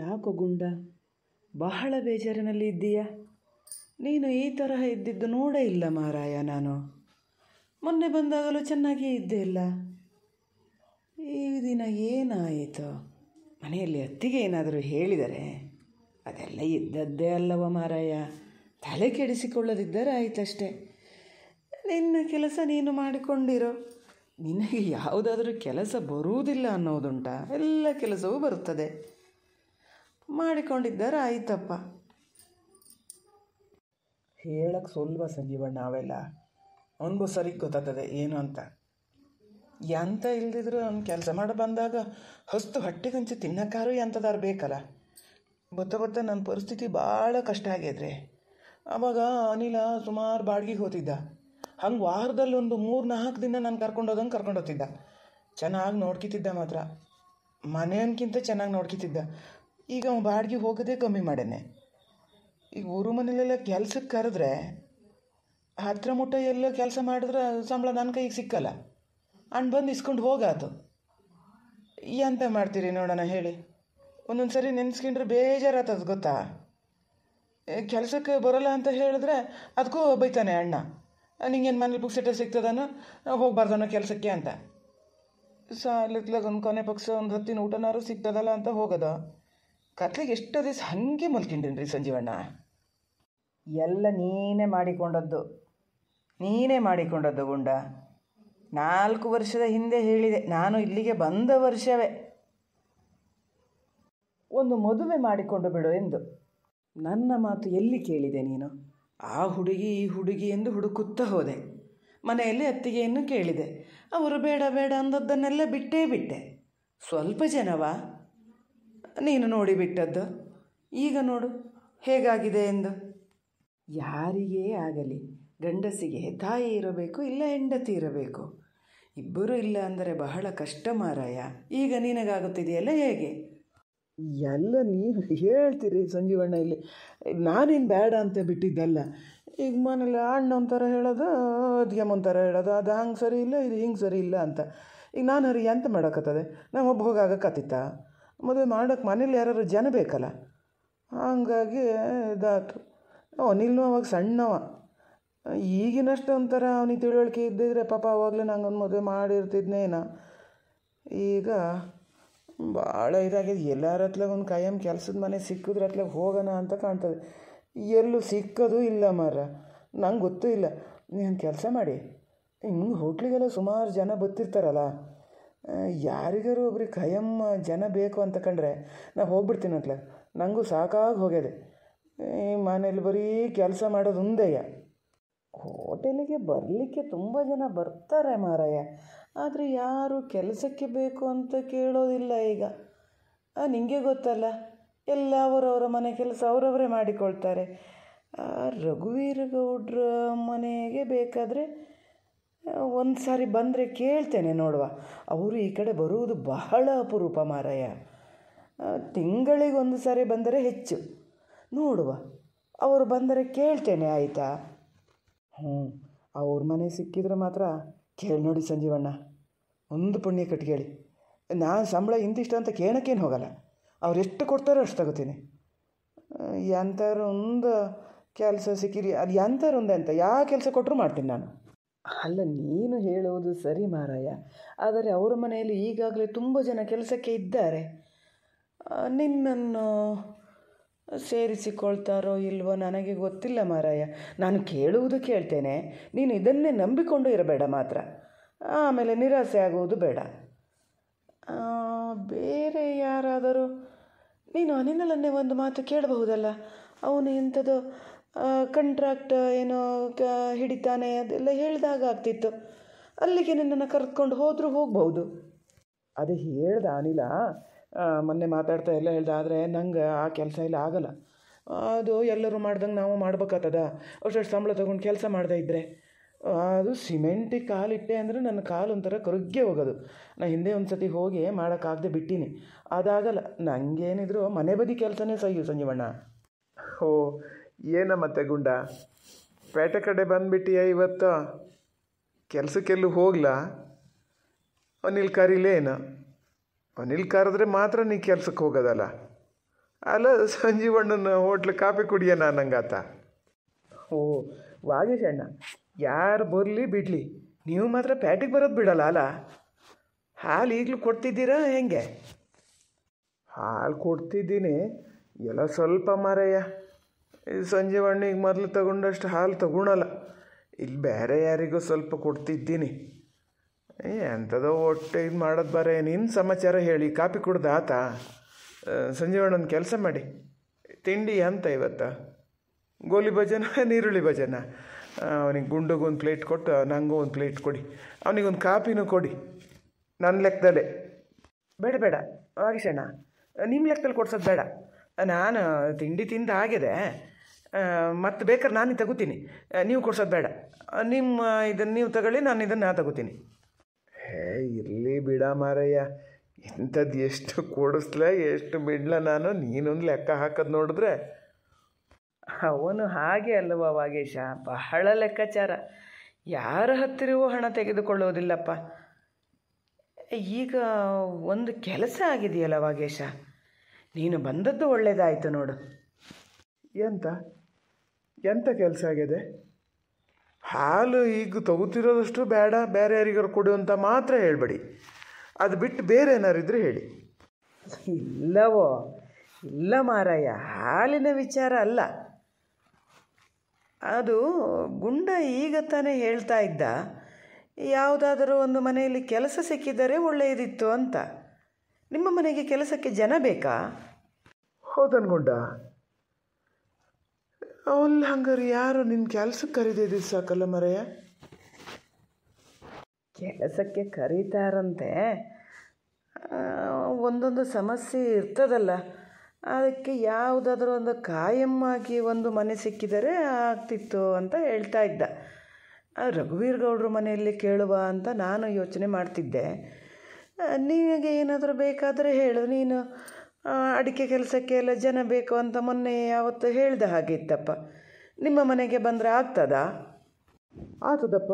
ಯಾಕೋ ಗುಂಡ ಬಹಳ ಬೇಜಾರಿನಲ್ಲಿ ಇದ್ದೀಯಾ ನೀನು ಈ ತರಹ ಇದ್ದಿದ್ದು ನೋಡೇ ಇಲ್ಲ ಮಾರಾಯ ನಾನು ಮೊನ್ನೆ ಬಂದಾಗಲೂ ಚೆನ್ನಾಗಿಯೇ ಇದ್ದೇ ಇಲ್ಲ ಈ ದಿನ ಏನಾಯಿತು ಮನೆಯಲ್ಲಿ ಅತ್ತಿಗೆ ಏನಾದರೂ ಹೇಳಿದರೆ ಅದೆಲ್ಲ ಇದ್ದದ್ದೇ ಅಲ್ಲವ ಮಾರಾಯ ತಲೆ ಕೆಡಿಸಿಕೊಳ್ಳದಿದ್ದರೆ ಆಯಿತಷ್ಟೇ ನಿನ್ನ ಕೆಲಸ ನೀನು ಮಾಡಿಕೊಂಡಿರೋ ನಿನಗೆ ಯಾವುದಾದ್ರೂ ಕೆಲಸ ಬರುವುದಿಲ್ಲ ಅನ್ನೋದುಂಟ ಎಲ್ಲ ಕೆಲಸವೂ ಬರುತ್ತದೆ ಮಾಡಿಕೊಂಡಿದ್ದಾರೆ ಆಯ್ತಪ್ಪ ಹೇಳಕ್ಕೆ ಸುಲಭ ಸಂಜೀವಣ್ಣ ನಾವೆಲ್ಲ ಅವನಿಗೂ ಸರಿ ಗೊತ್ತಾಗ್ತದೆ ಏನು ಅಂತ ಎಂತ ಇಲ್ದಿದ್ರು ಅವ್ನು ಕೆಲಸ ಮಾಡಿ ಬಂದಾಗ ಹೊಸ್ತು ಹಂಚಿ ತಿನ್ನೋಕ್ಕಾರು ಎಂಥದಾರು ಬೇಕಲ್ಲ ಬತ್ತ ಬತ್ತ ನನ್ನ ಪರಿಸ್ಥಿತಿ ಭಾಳ ಕಷ್ಟ ಆಗಿದ್ರೆ ಆವಾಗ ಅನಿಲ ಸುಮಾರು ಬಾಡಿಗೆಗೆ ಹೋತಿದ್ದ ಹಂಗೆ ವಾರದಲ್ಲಿ ಒಂದು ಮೂರು ನಾಲ್ಕು ದಿನ ನಾನು ಕರ್ಕೊಂಡೋದಂಗೆ ಕರ್ಕೊಂಡು ಚೆನ್ನಾಗಿ ನೋಡ್ಕಿತಿದ್ದ ಮಾತ್ರ ಮನೆಯನ್ಕಿಂತ ಚೆನ್ನಾಗಿ ನೋಡ್ಕಿತಿದ್ದ ಈಗ ಅವ್ನು ಬಾಡಿಗೆ ಹೋಗೋದೇ ಕಮ್ಮಿ ಮಾಡೇನೆ ಈಗ ಊರು ಮನೇಲೆಲ್ಲ ಕೆಲ್ಸಕ್ಕೆ ಕರೆದ್ರೆ ಹತ್ತಿರ ಮುಟ್ಟ ಎಲ್ಲ ಕೆಲಸ ಮಾಡಿದ್ರೆ ಸಂಬಳ ನನ್ನ ಕೈಗೆ ಸಿಕ್ಕಲ್ಲ ಅಣ್ಣ ಬಂದು ಇಸ್ಕೊಂಡು ಹೋಗಾತು ಎಂತ ಮಾಡ್ತೀರಿ ನೋಡೋಣ ಹೇಳಿ ಒಂದೊಂದು ಸರಿ ನೆನೆಸ್ಕೊಂಡ್ರೆ ಬೇಜಾರಾತದ ಗೊತ್ತಾ ಕೆಲಸಕ್ಕೆ ಬರೋಲ್ಲ ಅಂತ ಹೇಳಿದ್ರೆ ಅದಕ್ಕೂ ಬೈತಾನೆ ಅಣ್ಣ ನಿಂಗೇನು ಮನೇಲಿ ಪುಕ್ಸೆಟ ಸಿಗ್ತದನೋ ಹೋಗ್ಬಾರ್ದನೋ ಕೆಲಸಕ್ಕೆ ಅಂತ ಸಾಲತ್ಲಾಗ ಒಂದು ಕೊನೆ ಪಕ್ಷ ಒಂದು ಹತ್ತಿನ ಊಟನಾರು ಸಿಗ್ತದಲ್ಲ ಅಂತ ಹೋಗೋದು ಕತ್ಲಿಗೆ ಎಷ್ಟು ದಿವಸ ಹಾಗೆ ಮಲ್ಕೊಂಡಿನಿ ರೀ ಸಂಜೀವಣ್ಣ ಎಲ್ಲ ನೀನೇ ಮಾಡಿಕೊಂಡದ್ದು ನೀನೇ ಮಾಡಿಕೊಂಡದ್ದು ಗುಂಡ ನಾಲ್ಕು ವರ್ಷದ ಹಿಂದೆ ಹೇಳಿದೆ ನಾನು ಇಲ್ಲಿಗೆ ಬಂದ ವರ್ಷವೇ ಒಂದು ಮದುವೆ ಮಾಡಿಕೊಂಡು ಬಿಡು ಎಂದು ನನ್ನ ಮಾತು ಎಲ್ಲಿ ಕೇಳಿದೆ ನೀನು ಆ ಹುಡುಗಿ ಈ ಹುಡುಗಿ ಎಂದು ಹುಡುಕುತ್ತಾ ಹೋದೆ ಮನೆಯಲ್ಲಿ ಅತ್ತಿಗೆಯನ್ನು ಕೇಳಿದೆ ಅವರು ಬೇಡ ಬೇಡ ಅಂದದ್ದನ್ನೆಲ್ಲ ಬಿಟ್ಟೇ ಬಿಟ್ಟೆ ಸ್ವಲ್ಪ ಜನವಾ ನೀನು ನೋಡಿಬಿಟ್ಟದ್ದು ಈಗ ನೋಡು ಹೇಗಾಗಿದೆ ಎಂದು ಯಾರಿಗೆ ಆಗಲಿ ಗಂಡಸಿಗೆ ತಾಯಿ ಇರಬೇಕು ಇಲ್ಲ ಹೆಂಡತಿ ಇರಬೇಕು ಇಬ್ಬರೂ ಇಲ್ಲ ಅಂದರೆ ಬಹಳ ಕಷ್ಟ ಮಾರಾಯ ಈಗ ನಿನಗಾಗುತ್ತಿದೆಯಲ್ಲ ಹೇಗೆ ಎಲ್ಲ ನೀನು ಹೇಳ್ತೀರಿ ಸಂಜೀವಣ್ಣ ಇಲ್ಲಿ ನಾನೇನು ಬೇಡ ಅಂತ ಬಿಟ್ಟಿದ್ದಲ್ಲ ಈಗ ಮನೇಲಿ ಅಣ್ಣ ಒಂಥರ ಹೇಳೋದು ಅದ್ಗೆಮ್ಮ ಒಂಥರ ಹೇಳೋದು ಅದು ಹಂಗೆ ಸರಿ ಇಲ್ಲ ಇದು ಹಿಂಗೆ ಸರಿ ಇಲ್ಲ ಅಂತ ಈಗ ನಾನು ಹರಿ ಅಂತ ಮಾಡೋಕತ್ತದೆ ನಾವು ಒಬ್ಬ ಹೋಗಾಗಕ್ಕತ್ತಿತ್ತ ಮದುವೆ ಮಾಡೋಕ್ಕೆ ಮನೇಲಿ ಯಾರಾದ್ರು ಜನ ಬೇಕಲ್ಲ ಹಾಗಾಗಿ ಇದಾಯ್ತು ಅನಿಲ್ನು ಅವಾಗ ಸಣ್ಣವ ಈಗಿನಷ್ಟು ಒಂಥರ ಅವನಿಗೆ ತಿಳುವಳಿಕೆ ಇದ್ದಿದ್ರೆ ಪಾಪ ಅವಾಗಲೇ ನಂಗೊಂದು ಮದುವೆ ಮಾಡಿರ್ತಿದ್ನೇನ ಈಗ ಭಾಳ ಇದಾಗಿದೆ ಎಲ್ಲರ ಹತ್ಲಾಗ ಒಂದು ಕಾಯಂ ಕೆಲಸದ ಮನೆ ಸಿಕ್ಕಿದ್ರೆ ಹತ್ಲಾಗ ಹೋಗೋಣ ಅಂತ ಕಾಣ್ತದೆ ಎಲ್ಲೂ ಸಿಕ್ಕೋದು ಇಲ್ಲ ಮಾರ ನಂಗೆ ಗೊತ್ತೂ ಇಲ್ಲ ನೀನು ಕೆಲಸ ಮಾಡಿ ಹಿಂಗೆ ಹೋಟ್ಲಿಗೆಲ್ಲ ಸುಮಾರು ಜನ ಬತ್ತಿರ್ತಾರಲ್ಲ ಯಾರಿಗಾರು ಒಬ್ರಿಗೆ ಖಯಂ ಜನ ಬೇಕು ಅಂತ ಕಂಡ್ರೆ ನಾ ಹೋಗ್ಬಿಡ್ತೀನಿ ಅಂತಲ ನನಗೂ ಸಾಕಾಗಿ ಹೋಗ್ಯದೆ ಈ ಮನೇಲಿ ಬರೀ ಕೆಲಸ ಮಾಡೋದು ಒಂದೇಯ ಹೋಟೆಲಿಗೆ ಬರಲಿಕ್ಕೆ ತುಂಬ ಜನ ಬರ್ತಾರೆ ಮಾರಾಯ ಆದರೆ ಯಾರು ಕೆಲಸಕ್ಕೆ ಬೇಕು ಅಂತ ಕೇಳೋದಿಲ್ಲ ಈಗ ನಿಂಗೆ ಗೊತ್ತಲ್ಲ ಎಲ್ಲ ಅವರವರ ಮನೆ ಕೆಲಸ ಅವರವರೇ ಮಾಡಿಕೊಳ್ತಾರೆ ಗೌಡ್ರ ಮನೆಗೆ ಬೇಕಾದರೆ ಒಂದು ಸಾರಿ ಬಂದರೆ ಕೇಳ್ತೇನೆ ನೋಡುವ ಅವರು ಈ ಕಡೆ ಬರುವುದು ಬಹಳ ಅಪರೂಪ ಮಾರಾಯ ತಿಂಗಳಿಗೊಂದು ಸಾರಿ ಬಂದರೆ ಹೆಚ್ಚು ನೋಡುವ ಅವರು ಬಂದರೆ ಕೇಳ್ತೇನೆ ಆಯಿತಾ ಹ್ಞೂ ಅವ್ರ ಮನೆ ಸಿಕ್ಕಿದ್ರೆ ಮಾತ್ರ ಕೇಳಿ ನೋಡಿ ಸಂಜೀವಣ್ಣ ಒಂದು ಪುಣ್ಯ ಕಟ್ಕೇಳಿ ನಾನು ಸಂಬಳ ಇಂತಿಷ್ಟು ಅಂತ ಕೇಳೋಕ್ಕೇನು ಹೋಗಲ್ಲ ಅವ್ರು ಎಷ್ಟು ಕೊಡ್ತಾರೋ ಅಷ್ಟು ತಗೋತೀನಿ ಎಂಥವ್ರು ಒಂದು ಕೆಲಸ ಸಿಕ್ಕಿರಿ ಅದು ಎಂಥವ್ರು ಅಂತ ಯಾವ ಕೆಲಸ ಕೊಟ್ಟರು ಮಾಡ್ತೀನಿ ನಾನು ಅಲ್ಲ ನೀನು ಹೇಳುವುದು ಸರಿ ಮಾರಾಯ ಆದರೆ ಅವರ ಮನೆಯಲ್ಲಿ ಈಗಾಗಲೇ ತುಂಬ ಜನ ಕೆಲಸಕ್ಕೆ ಇದ್ದಾರೆ ನಿನ್ನನ್ನು ಸೇರಿಸಿಕೊಳ್ತಾರೋ ಇಲ್ವೋ ನನಗೆ ಗೊತ್ತಿಲ್ಲ ಮಾರಾಯ ನಾನು ಕೇಳುವುದು ಕೇಳ್ತೇನೆ ನೀನು ಇದನ್ನೇ ನಂಬಿಕೊಂಡು ಇರಬೇಡ ಮಾತ್ರ ಆಮೇಲೆ ನಿರಾಸೆ ಆಗುವುದು ಬೇಡ ಬೇರೆ ಯಾರಾದರೂ ನೀನು ಅನಿನಲನ್ನೇ ಒಂದು ಮಾತು ಕೇಳಬಹುದಲ್ಲ ಅವನು ಎಂಥದೋ ಕಂಟ್ರಾಕ್ಟ್ ಏನೋ ಕ ಹಿಡಿತಾನೆ ಅದೆಲ್ಲ ಹೇಳಿದಾಗ ಆಗ್ತಿತ್ತು ಅಲ್ಲಿಗೆ ನನ್ನನ್ನು ಕರ್ಕೊಂಡು ಹೋದರೂ ಹೋಗ್ಬೌದು ಅದೇ ಹೇಳ್ದ ಅನಿಲ ಮೊನ್ನೆ ಮಾತಾಡ್ತಾ ಎಲ್ಲ ಹೇಳ್ದೆ ಆದರೆ ನಂಗೆ ಆ ಕೆಲಸ ಎಲ್ಲ ಆಗಲ್ಲ ಅದು ಎಲ್ಲರೂ ಮಾಡ್ದಂಗೆ ನಾವು ಮಾಡ್ಬೇಕಾಗ್ತದ ಅಷ್ಟು ಸಂಬಳ ತೊಗೊಂಡು ಕೆಲಸ ಮಾಡದೇ ಇದ್ದರೆ ಅದು ಸಿಮೆಂಟಿಗೆ ಕಾಲಿಟ್ಟೆ ಅಂದರೆ ನನ್ನ ಕಾಲು ಒಂಥರ ಕರುಗ್ಗೆ ಹೋಗೋದು ನಾನು ಹಿಂದೆ ಒಂದು ಸತಿ ಹೋಗಿ ಮಾಡೋಕ್ಕಾಗದೆ ಬಿಟ್ಟೀನಿ ಅದಾಗಲ್ಲ ನನಗೇನಿದ್ರು ಮನೆ ಬದಿ ಕೆಲಸನೇ ಸಹ್ಯು ಸಂಜೀವಣ್ಣ ಓ ಏನ ಮತ್ತೆ ಗುಂಡ ಪೇಟೆ ಕಡೆ ಬಂದ್ಬಿಟ್ಟಿಯ ಇವತ್ತು ಕೆಲಸಕ್ಕೆಲ್ಲ ಹೋಗ್ಲಾ ಅನಿಲ್ ಏನು ಅನಿಲ್ ಕರೆದ್ರೆ ಮಾತ್ರ ನೀ ಕೆಲ್ಸಕ್ಕೆ ಹೋಗೋದಲ್ಲ ಅಲ್ಲ ಸಂಜೀವಣ್ಣನ ಹೋಟ್ಲು ಕಾಫಿ ಕುಡಿಯ ನಂಗಾತ ಓ ವಾಗೇಶ್ ಅಣ್ಣ ಯಾರು ಬರಲಿ ಬಿಡಲಿ ನೀವು ಮಾತ್ರ ಪ್ಯಾಟಿಗೆ ಬರೋದು ಬಿಡಲ್ಲ ಅಲ್ಲ ಹಾಲು ಈಗಲೂ ಕೊಡ್ತಿದ್ದೀರಾ ಹೆಂಗೆ ಹಾಲು ಕೊಡ್ತಿದ್ದೀನಿ ಎಲ್ಲ ಸ್ವಲ್ಪ ಮಾರಯ್ಯ ಸಂಜೆ ಮಣ್ಣಿಗೆ ಮೊದಲು ತಗೊಂಡಷ್ಟು ಹಾಲು ತಗೊಳಲ್ಲ ಇಲ್ಲಿ ಬೇರೆ ಯಾರಿಗೂ ಸ್ವಲ್ಪ ಕೊಡ್ತಿದ್ದೀನಿ ಏ ಎಂಥದೋ ಒಟ್ಟು ಇದು ಮಾಡೋದು ಬರೇ ನಿನ್ನ ಸಮಾಚಾರ ಹೇಳಿ ಕಾಪಿ ಕುಡ್ದು ಆತ ಸಂಜೆ ಒಂದು ಕೆಲಸ ಮಾಡಿ ತಿಂಡಿ ಅಂತ ಇವತ್ತು ಗೋಲಿ ಭಜನ ನೀರುಳ್ಳಿ ಭಜನ ಅವನಿಗೆ ಗುಂಡಗೂ ಒಂದು ಪ್ಲೇಟ್ ಕೊಟ್ಟು ನನಗೂ ಒಂದು ಪ್ಲೇಟ್ ಕೊಡಿ ಅವನಿಗೊಂದು ಕಾಪಿನೂ ಕೊಡಿ ನನ್ನ ಲೆಕ್ಕದಲ್ಲೇ ಬೇಡ ಬೇಡ ಆಗಿಸಣ್ಣ ನಿಮ್ಮ ಲೆಕ್ಕದಲ್ಲಿ ಕೊಡ್ಸೋದು ಬೇಡ ನಾನು ತಿಂಡಿ ತಿಂದು ಆಗಿದೆ ಮತ್ತು ಬೇಕಾದ್ರೆ ನಾನು ತಗೋತೀನಿ ನೀವು ಕೊಡ್ಸೋದು ಬೇಡ ನಿಮ್ಮ ಇದನ್ನು ನೀವು ತಗೊಳ್ಳಿ ನಾನು ಇದನ್ನು ನಾನು ತಗೋತೀನಿ ಹೇ ಇರಲಿ ಬಿಡ ಮಾರಯ್ಯ ಇಂಥದ್ದು ಎಷ್ಟು ಕೊಡಿಸ್ಲ ಎಷ್ಟು ಬಿಡ್ಲ ನಾನು ನೀನೊಂದು ಲೆಕ್ಕ ಹಾಕೋದು ನೋಡಿದ್ರೆ ಅವನು ಹಾಗೆ ಅಲ್ವಾ ವಾಗೇಶ ಬಹಳ ಲೆಕ್ಕಾಚಾರ ಯಾರ ಹತ್ತಿರವೂ ಹಣ ತೆಗೆದುಕೊಳ್ಳೋದಿಲ್ಲಪ್ಪ ಈಗ ಒಂದು ಕೆಲಸ ಆಗಿದೆಯಲ್ಲ ವಾಗೇಶ ನೀನು ಬಂದದ್ದು ಒಳ್ಳೆಯದಾಯಿತು ನೋಡು ಎಂತ ಎಂಥ ಕೆಲಸ ಆಗಿದೆ ಹಾಲು ಈಗ ತಗೋತಿರೋದಷ್ಟು ಬೇಡ ಬೇರೆ ಯಾರಿಗಾರು ಕೊಡು ಅಂತ ಮಾತ್ರ ಹೇಳಬೇಡಿ ಅದು ಬಿಟ್ಟು ಬೇರೆ ಏನಾರಿದ್ರೆ ಹೇಳಿ ಇಲ್ಲವೋ ಇಲ್ಲ ಮಾರಾಯ ಹಾಲಿನ ವಿಚಾರ ಅಲ್ಲ ಅದು ಗುಂಡ ಈಗ ತಾನೇ ಹೇಳ್ತಾ ಇದ್ದ ಯಾವುದಾದರೂ ಒಂದು ಮನೆಯಲ್ಲಿ ಕೆಲಸ ಸಿಕ್ಕಿದರೆ ಒಳ್ಳೆಯದಿತ್ತು ಅಂತ ನಿಮ್ಮ ಮನೆಗೆ ಕೆಲಸಕ್ಕೆ ಜನ ಬೇಕಾ ಗುಂಡ ಅವಲ್ಲ ಹಂಗಾರೆ ಯಾರು ನಿನ್ನ ಕೆಲಸಕ್ಕೆ ಕರೀದಿದ್ದು ಸಾಕಲ್ಲ ಮರೆಯ ಕೆಲಸಕ್ಕೆ ಕರೀತಾರಂತೆ ಒಂದೊಂದು ಸಮಸ್ಯೆ ಇರ್ತದಲ್ಲ ಅದಕ್ಕೆ ಯಾವುದಾದ್ರೂ ಒಂದು ಕಾಯಮ್ಮಾಗಿ ಒಂದು ಮನೆ ಸಿಕ್ಕಿದರೆ ಆಗ್ತಿತ್ತು ಅಂತ ಹೇಳ್ತಾ ಇದ್ದ ರಘುವೀರ್ ಗೌಡ್ರ ಮನೆಯಲ್ಲಿ ಕೇಳುವ ಅಂತ ನಾನು ಯೋಚನೆ ಮಾಡ್ತಿದ್ದೆ ನಿನಗೆ ಏನಾದರೂ ಬೇಕಾದರೆ ಹೇಳು ನೀನು ಅಡಿಕೆ ಕೆಲಸಕ್ಕೆ ಎಲ್ಲ ಜನ ಬೇಕು ಅಂತ ಮೊನ್ನೆ ಯಾವತ್ತು ಹೇಳಿದ ಹಾಗೆ ಇತ್ತಪ್ಪ ನಿಮ್ಮ ಮನೆಗೆ ಬಂದರೆ ಆಗ್ತದಾ ಆತದಪ್ಪ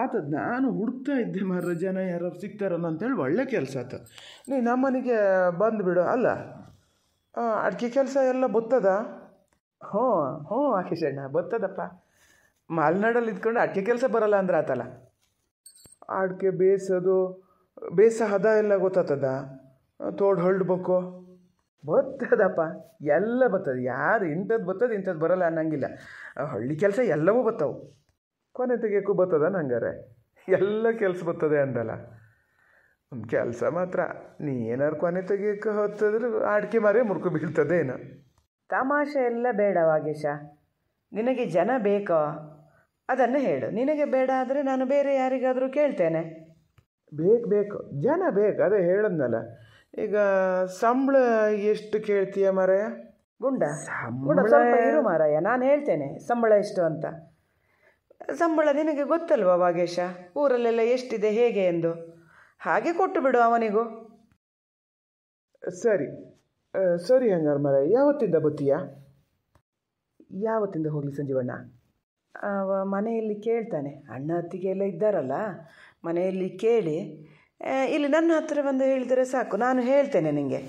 ಆತದ ನಾನು ಹುಡ್ತಾ ಇದ್ದೆ ಮಾರ ಜನ ಯಾರು ಸಿಗ್ತಾರಲ್ಲ ಅಂತೇಳಿ ಒಳ್ಳೆ ಕೆಲಸ ಆತ ನೀ ನಮ್ಮನೆಗೆ ಬಂದುಬಿಡು ಅಲ್ಲ ಅಡಿಕೆ ಕೆಲಸ ಎಲ್ಲ ಬತ್ತದ ಹ್ಞೂ ಹ್ಞೂ ಆಕೇಶಣ್ಣ ಬತ್ತದಪ್ಪ ಮಾಲ್ನಾಡಲ್ಲಿ ಇದ್ಕೊಂಡು ಅಡಿಕೆ ಕೆಲಸ ಬರಲ್ಲ ಅಂದ್ರೆ ಆತಲ್ಲ ಅಡಿಕೆ ಬೇಯಿಸೋದು ಬೇಸ ಹದ ಎಲ್ಲ ಗೊತ್ತಾತದ ತೋಡು ಹೊರಡ್ಬೇಕು ಬರ್ತದಪ್ಪ ಎಲ್ಲ ಬರ್ತದೆ ಯಾರು ಇಂಥದ್ದು ಬರ್ತದೆ ಇಂಥದ್ದು ಬರಲ್ಲ ಅನ್ನಂಗಿಲ್ಲ ಹಳ್ಳಿ ಕೆಲಸ ಎಲ್ಲವೂ ಬರ್ತವೆ ಕೊನೆ ತೆಗಿಯೋಕ್ಕೂ ಬರ್ತದ ನಂಗಾರೆ ಎಲ್ಲ ಕೆಲಸ ಬರ್ತದೆ ಅಂದಲ್ಲ ಕೆಲಸ ಮಾತ್ರ ನೀ ಏನಾರು ಕೊನೆ ತೆಗಿಯೋಕ್ಕೆ ಹೊತ್ತದ್ರೆ ಆಡ್ಕೆ ಮಾರೇ ಮುರ್ಕು ಬೀಳ್ತದೆ ತಮಾಷೆ ಎಲ್ಲ ಬೇಡ ವಾಗೇಶ ನಿನಗೆ ಜನ ಬೇಕೋ ಅದನ್ನು ಹೇಳು ನಿನಗೆ ಬೇಡ ಆದರೆ ನಾನು ಬೇರೆ ಯಾರಿಗಾದರೂ ಕೇಳ್ತೇನೆ ಬೇಕು ಬೇಕು ಜನ ಬೇಕು ಅದೇ ಹೇಳಿದ್ನಲ್ಲ ಈಗ ಸಂಬಳ ಎಷ್ಟು ಕೇಳ್ತೀಯ ಮಾರಾಯ ಗುಂಡ ಸಂಬಳ ಇರು ಮಾರಾಯ ನಾನು ಹೇಳ್ತೇನೆ ಸಂಬಳ ಎಷ್ಟು ಅಂತ ಸಂಬಳ ನಿನಗೆ ಗೊತ್ತಲ್ವಾ ವಾಗೇಶ ಊರಲ್ಲೆಲ್ಲ ಎಷ್ಟಿದೆ ಹೇಗೆ ಎಂದು ಹಾಗೆ ಕೊಟ್ಟು ಬಿಡು ಅವನಿಗೂ ಸರಿ ಸರಿ ಹಂಗಾರ ಮರ ಯಾವತ್ತಿಂದ ಬತ್ತೀಯ ಯಾವತ್ತಿಂದ ಹೋಗ್ಲಿ ಸಂಜೀವಣ್ಣ ಅವ ಮನೆಯಲ್ಲಿ ಕೇಳ್ತಾನೆ ಅಣ್ಣ ಅತ್ತಿಗೆ ಎಲ್ಲ ಇದ್ದಾರಲ್ಲ ಮನೆಯಲ್ಲಿ ಕೇಳಿ ಇಲ್ಲಿ ನನ್ನ ಹತ್ತಿರ ಬಂದು ಹೇಳಿದರೆ ಸಾಕು ನಾನು ಹೇಳ್ತೇನೆ ನಿಮಗೆ